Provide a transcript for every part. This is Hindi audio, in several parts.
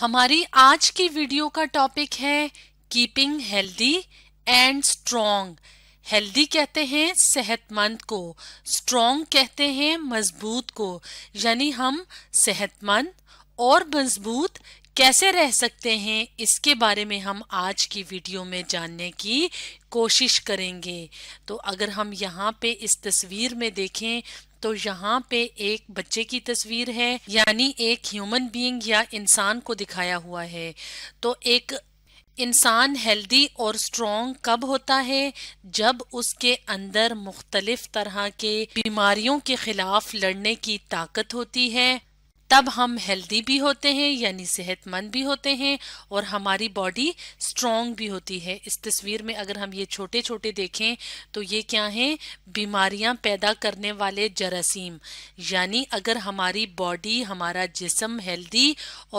हमारी आज की वीडियो का टॉपिक है keeping healthy and strong healthy कहते हैं सेहतमंद को स्ट्रोंग कहते हैं मजबूत को यानी हम सेहतमंद और मजबूत कैसे रह सकते हैं इसके बारे में हम आज की वीडियो में जानने की कोशिश करेंगे तो अगर हम यहाँ पे इस तस्वीर में देखें तो यहाँ पे एक बच्चे की तस्वीर है यानी एक ह्यूमन बीइंग या इंसान को दिखाया हुआ है तो एक इंसान हेल्दी और स्ट्रॉन्ग कब होता है जब उसके अंदर मुख्तलिफ तरह के बीमारियों के खिलाफ लड़ने की ताकत होती है तब हम हेल्दी भी होते हैं यानी सेहतमंद भी होते हैं और हमारी बॉडी स्ट्रॉन्ग भी होती है इस तस्वीर में अगर हम ये छोटे छोटे देखें तो ये क्या हैं बीमारियां पैदा करने वाले जरासीम यानी अगर हमारी बॉडी हमारा जिसम हेल्दी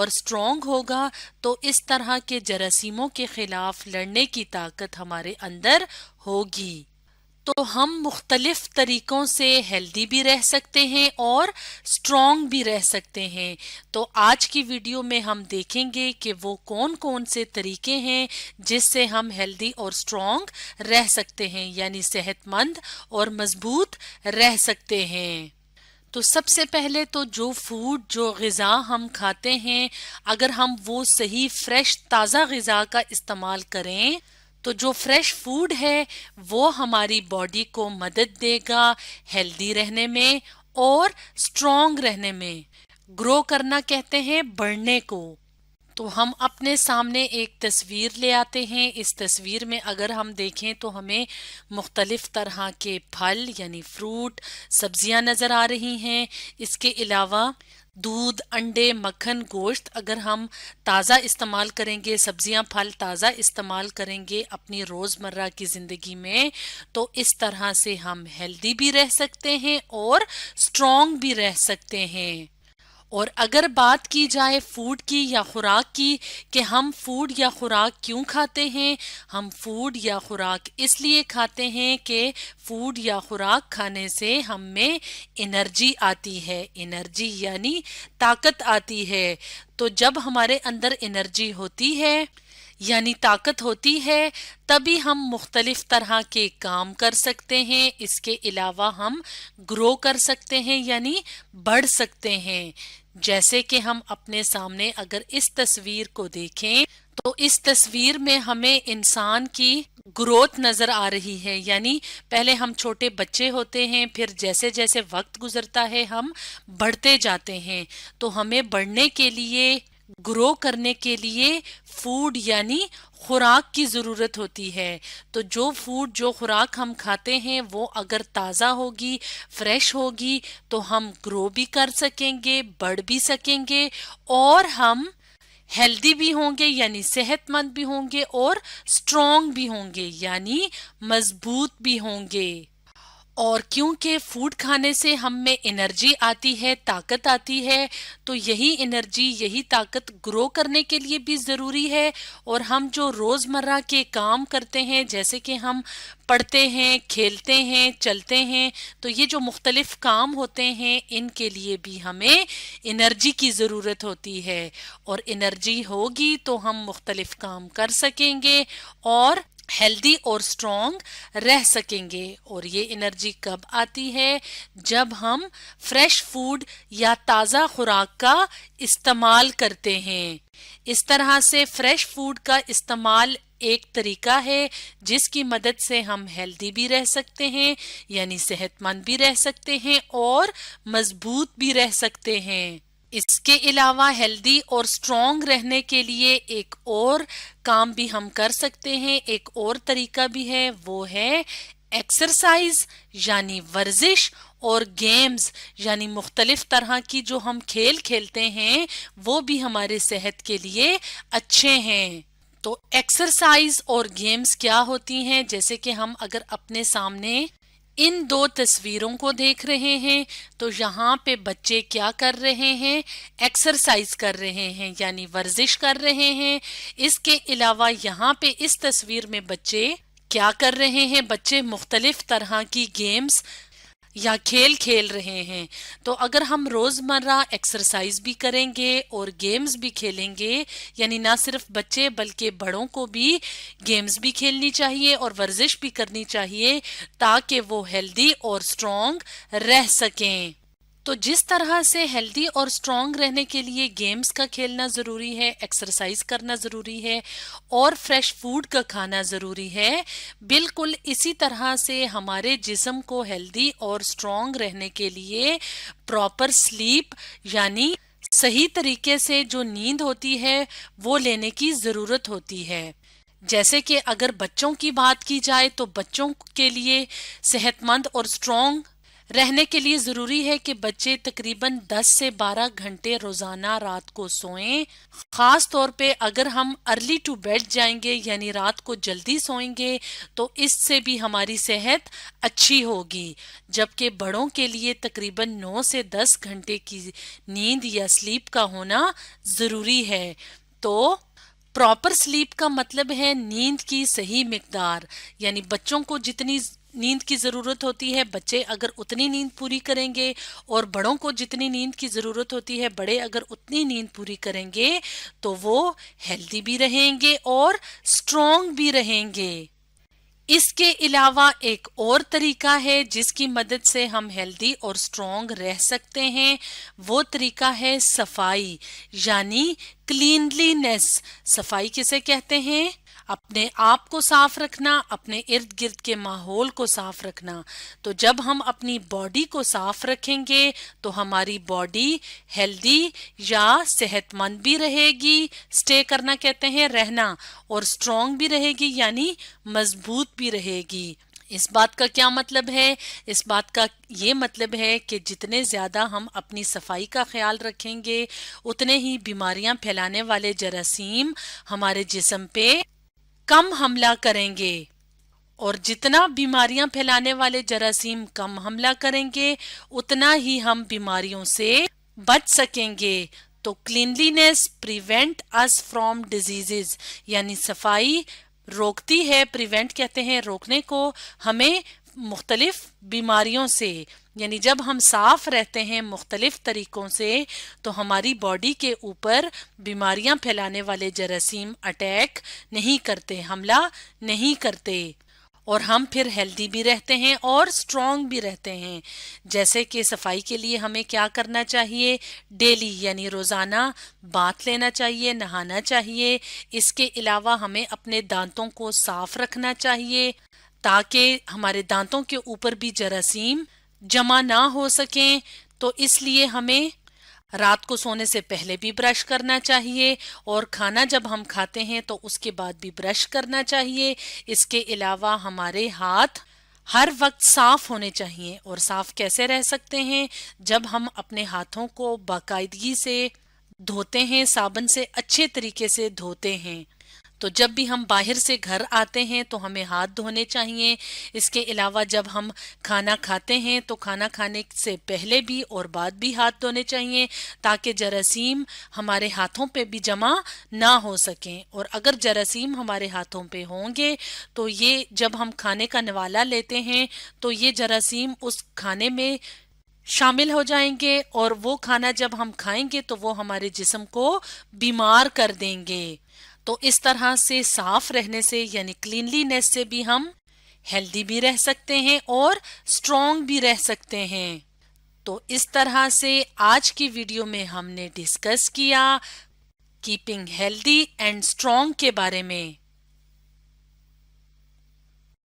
और स्ट्रॉन्ग होगा तो इस तरह के जरासीमों के खिलाफ लड़ने की ताकत हमारे अंदर होगी तो हम मुख्तलिफ तरीक़ों से हेल्दी भी रह सकते हैं और स्ट्रॉन्ग भी रह सकते हैं तो आज की वीडियो में हम देखेंगे कि वो कौन कौन से तरीके हैं जिससे हम हेल्दी और स्ट्रॉन्ग रह सकते हैं यानी सेहतमंद और मजबूत रह सकते हैं तो सबसे पहले तो जो फूड जो गज़ा हम खाते हैं अगर हम वो सही फ्रेश ताज़ा गज़ा का इस्तेमाल करें तो जो फ्रेश फूड है वो हमारी बॉडी को मदद देगा हेल्दी रहने में और स्ट्रॉन्ग रहने में ग्रो करना कहते हैं बढ़ने को तो हम अपने सामने एक तस्वीर ले आते हैं इस तस्वीर में अगर हम देखें तो हमें मुख्तलिफ तरह के फल यानी फ्रूट सब्जियां नज़र आ रही हैं इसके अलावा दूध अंडे मक्खन गोश्त अगर हम ताज़ा इस्तेमाल करेंगे सब्जियां फल ताज़ा इस्तेमाल करेंगे अपनी रोज़मर्रा की ज़िंदगी में तो इस तरह से हम हेल्दी भी रह सकते हैं और स्ट्रॉन्ग भी रह सकते हैं और अगर बात की जाए फूड की या ख़ुराक की कि हम फूड या ख़ुराक क्यों खाते हैं हम फूड या ख़ुराक इसलिए खाते हैं कि फूड या ख़ुराक खाने से हम में एनर्जी आती है एनर्जी यानी ताकत आती है तो जब हमारे अंदर एनर्जी होती है यानी ताकत होती है तभी हम मुख्तलिफ तरह के काम कर सकते हैं इसके अलावा हम ग्रो कर सकते हैं यानी बढ़ सकते हैं जैसे कि हम अपने सामने अगर इस तस्वीर को देखें तो इस तस्वीर में हमें इंसान की ग्रोथ नजर आ रही है यानी पहले हम छोटे बच्चे होते हैं फिर जैसे जैसे वक्त गुजरता है हम बढ़ते जाते हैं तो हमें बढ़ने के लिए ग्रो करने के लिए फूड यानी खुराक की ज़रूरत होती है तो जो फूड जो खुराक हम खाते हैं वो अगर ताज़ा होगी फ्रेश होगी तो हम ग्रो भी कर सकेंगे बढ़ भी सकेंगे और हम हेल्दी भी होंगे यानी सेहतमंद भी होंगे और स्ट्रॉन्ग भी होंगे यानी मजबूत भी होंगे और क्योंकि फूड खाने से हम में एनर्जी आती है ताकत आती है तो यही एनर्जी यही ताकत ग्रो करने के लिए भी ज़रूरी है और हम जो रोज़मर्रा के काम करते हैं जैसे कि हम पढ़ते हैं खेलते हैं चलते हैं तो ये जो मुख्तलिफ़ काम होते हैं इनके लिए भी हमें एनर्जी की ज़रूरत होती है और एनर्जी होगी तो हम मुख्तलिफ़ काम कर सकेंगे और हेल्दी और स्ट्रॉन्ग रह सकेंगे और ये एनर्जी कब आती है जब हम फ्रेश फूड या ताज़ा खुराक का इस्तेमाल करते हैं इस तरह से फ्रेश फूड का इस्तेमाल एक तरीका है जिसकी मदद से हम हेल्दी भी रह सकते हैं यानी सेहतमंद भी रह सकते हैं और मजबूत भी रह सकते हैं इसके अलावा हेल्दी और स्ट्रॉन्ग रहने के लिए एक और काम भी हम कर सकते हैं एक और तरीका भी है वो है एक्सरसाइज यानी वर्जिश और गेम्स यानी मुख्तलिफ तरह की जो हम खेल खेलते हैं वो भी हमारे सेहत के लिए अच्छे हैं तो एक्सरसाइज और गेम्स क्या होती हैं जैसे कि हम अगर अपने सामने इन दो तस्वीरों को देख रहे हैं तो यहाँ पे बच्चे क्या कर रहे हैं एक्सरसाइज कर रहे हैं यानी वर्जिश कर रहे हैं इसके अलावा यहाँ पे इस तस्वीर में बच्चे क्या कर रहे हैं बच्चे मुख्तलिफ तरह की गेम्स या खेल खेल रहे हैं तो अगर हम रोज़मर्रा एक्सरसाइज भी करेंगे और गेम्स भी खेलेंगे यानी ना सिर्फ बच्चे बल्कि बड़ों को भी गेम्स भी खेलनी चाहिए और वर्जिश भी करनी चाहिए ताकि वो हेल्दी और स्ट्रॉन्ग रह सकें तो जिस तरह से हेल्दी और स्ट्रांग रहने के लिए गेम्स का खेलना ज़रूरी है एक्सरसाइज करना ज़रूरी है और फ्रेश फूड का खाना ज़रूरी है बिल्कुल इसी तरह से हमारे जिसम को हेल्दी और स्ट्रांग रहने के लिए प्रॉपर स्लीप यानी सही तरीके से जो नींद होती है वो लेने की ज़रूरत होती है जैसे कि अगर बच्चों की बात की जाए तो बच्चों के लिए सेहतमंद और स्ट्रॉन्ग रहने के लिए ज़रूरी है कि बच्चे तकरीबन 10 से 12 घंटे रोज़ाना रात को सोएं ख़ास तौर पे अगर हम अर्ली टू बेड जाएंगे यानी रात को जल्दी सोएंगे तो इससे भी हमारी सेहत अच्छी होगी जबकि बड़ों के लिए तकरीबन 9 से 10 घंटे की नींद या स्लीप का होना ज़रूरी है तो प्रॉपर स्लीप का मतलब है नींद की सही मकदार यानी बच्चों को जितनी नींद की ज़रूरत होती है बच्चे अगर उतनी नींद पूरी करेंगे और बड़ों को जितनी नींद की ज़रूरत होती है बड़े अगर उतनी नींद पूरी करेंगे तो वो हेल्दी भी रहेंगे और स्ट्रोंग भी रहेंगे इसके अलावा एक और तरीका है जिसकी मदद से हम हेल्दी और स्ट्रोंग रह सकते हैं वो तरीका है सफाई यानी क्लीनलीनेस सफाई किसे कहते हैं अपने आप को साफ रखना अपने इर्द गिर्द के माहौल को साफ रखना तो जब हम अपनी बॉडी को साफ रखेंगे तो हमारी बॉडी हेल्दी या सेहतमंद भी रहेगी स्टे करना कहते हैं रहना और स्ट्रोंग भी रहेगी यानी मजबूत भी रहेगी इस बात का क्या मतलब है इस बात का ये मतलब है कि जितने ज़्यादा हम अपनी सफाई का ख्याल रखेंगे उतने ही बीमारियां फैलाने वाले जरासीम हमारे जिसम पे कम हमला करेंगे और जितना बीमारियां फैलाने वाले जरासीम कम हमला करेंगे उतना ही हम बीमारियों से बच सकेंगे तो cleanliness prevent us from diseases यानी सफाई रोकती है प्रिवेंट कहते हैं रोकने को हमें मुख्तलिफ बीमारियों से यानी जब हम साफ रहते हैं मुख्तलिफ तरीक़ों से तो हमारी बॉडी के ऊपर बीमारियां फैलाने वाले जरासीम अटैक नहीं करते हमला नहीं करते और हम फिर हेल्दी भी रहते हैं और स्ट्रॉन्ग भी रहते हैं जैसे कि सफाई के लिए हमें क्या करना चाहिए डेली यानी रोज़ाना बात लेना चाहिए नहाना चाहिए इसके अलावा हमें अपने दांतों को साफ रखना चाहिए ताकि हमारे दांतों के ऊपर भी जरासीम जमा ना हो सकें तो इसलिए हमें रात को सोने से पहले भी ब्रश करना चाहिए और खाना जब हम खाते हैं तो उसके बाद भी ब्रश करना चाहिए इसके अलावा हमारे हाथ हर वक्त साफ होने चाहिए और साफ कैसे रह सकते हैं जब हम अपने हाथों को बाकायदगी से धोते हैं साबन से अच्छे तरीके से धोते हैं तो जब भी हम बाहर से घर आते हैं तो हमें हाथ धोने चाहिए इसके अलावा जब हम खाना खाते हैं तो खाना खाने से पहले भी और बाद भी हाथ धोने चाहिए ताकि जरासीम हमारे हाथों पे भी जमा ना हो सकें और अगर जरासीम हमारे हाथों पे होंगे तो ये जब हम खाने का नवाला लेते हैं तो ये जरासीम उस खाने में शामिल हो जाएंगे और वो खाना जब हम खाएंगे तो वो हमारे जिसम को बीमार कर देंगे तो इस तरह से साफ रहने से यानी क्लीनलीनेस से भी हम हेल्दी भी रह सकते हैं और स्ट्रोंग भी रह सकते हैं तो इस तरह से आज की वीडियो में हमने डिस्कस किया कीपिंग हेल्दी एंड स्ट्रोंग के बारे में